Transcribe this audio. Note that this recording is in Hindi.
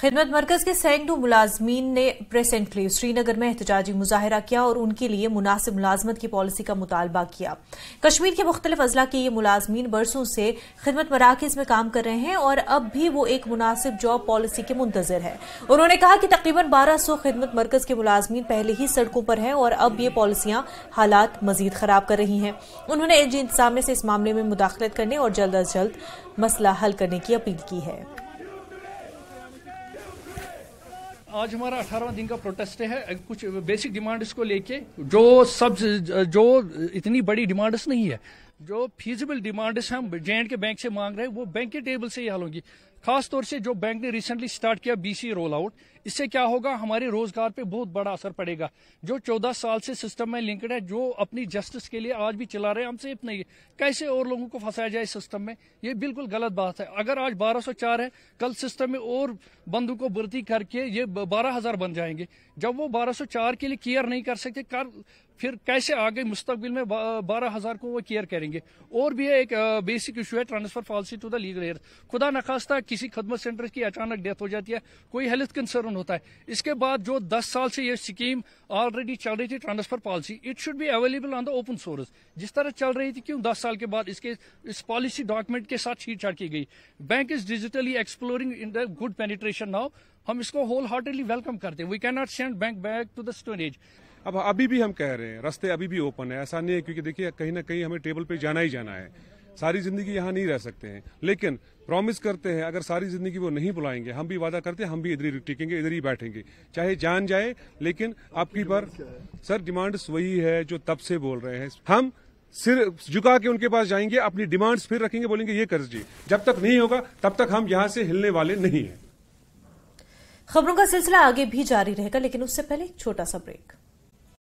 खिदमत मरकज के सैकड़ों मुलाजमीन ने प्रेस एनक्लेव श्रीनगर में एहतजाजी मुजाहरा किया और उनके लिए मुनासिब मुलाजमत की पॉलिसी का मुतालबा किया कश्मीर के मुख्तलिफ अजला के ये मुलाजमीन बरसों से खिदमत मराकज में काम कर रहे हैं और अब भी वो एक मुनासिब जॉब पॉलिसी के मुंतजर है उन्होंने कहा कि तकरीबन बारह सौ खिदमत मरकज के मुलाजमीन पहले ही सड़कों पर हैं और अब ये पॉलिसियां हालात मजीद खराब कर रही हैं उन्होंने एजेंट इंतजाम से इस मामले में मुदाखलत करने और जल्द अज जल्द मसला हल करने की अपील की है आज हमारा अठारहवा दिन का प्रोटेस्ट है कुछ बेसिक डिमांड्स को लेके जो सब जो इतनी बड़ी डिमांड्स नहीं है जो फीजिबल डिमांड्स हम जे के बैंक से मांग रहे हैं वो बैंक के टेबल से ही हल होंगी खासतौर से जो बैंक ने रिसेंटली स्टार्ट किया बीसी रोल आउट इससे क्या होगा हमारे रोजगार पे बहुत बड़ा असर पड़ेगा जो 14 साल से सिस्टम में लिंक्ड है जो अपनी जस्टिस के लिए आज भी चला रहे हैं हमसे इतना नहीं है कैसे और लोगों को फंसाया जाए सिस्टम में ये बिल्कुल गलत बात है अगर आज 1204 है कल सिस्टम में और बंदों को भर्ती करके ये बारह बन जाएंगे जब वो बारह के लिए केयर नहीं कर सकते कल फिर कैसे आगे मुस्तबिल में बारह हजार को वो केयर करेंगे और भी एक बेसिक इशू है transfer policy to the legal heir खुदा नखास्ता किसी खदमत सेंटर की अचानक डेथ हो जाती है कोई हेल्थ कंसर्न होता है इसके बाद जो दस साल से ये स्कीम ऑलरेडी चल रही थी transfer policy it should be available on the open source जिस तरह चल रही थी क्यों दस साल के बाद इसके इस पॉलिसी डॉक्यूमेंट के साथ छीड़छाड़ की गई bank is digitally exploring in the good penetration now हम इसको होल हार्टेडली वेलकम करते हैं we can not send bank back to the stone age अब अभी भी हम कह रहे हैं रास्ते अभी भी ओपन है ऐसा नहीं है क्योंकि देखिए कहीं ना कहीं हमें टेबल पे जाना ही जाना है सारी जिंदगी यहाँ नहीं रह सकते हैं लेकिन प्रॉमिस करते हैं अगर सारी जिंदगी वो नहीं बुलाएंगे हम भी वादा करते हैं हम भी इधर ही टिकेंगे इधर ही बैठेंगे चाहे जान जाए लेकिन आपकी पर सर डिमांड्स वही है जो तब से बोल रहे हैं हम सिर झुका के उनके पास जाएंगे अपनी डिमांड्स फिर रखेंगे बोलेंगे ये कर्ज जी जब तक नहीं होगा तब तक हम यहाँ से हिलने वाले नहीं है खबरों का सिलसिला आगे भी जारी रहेगा लेकिन उससे पहले छोटा सा ब्रेक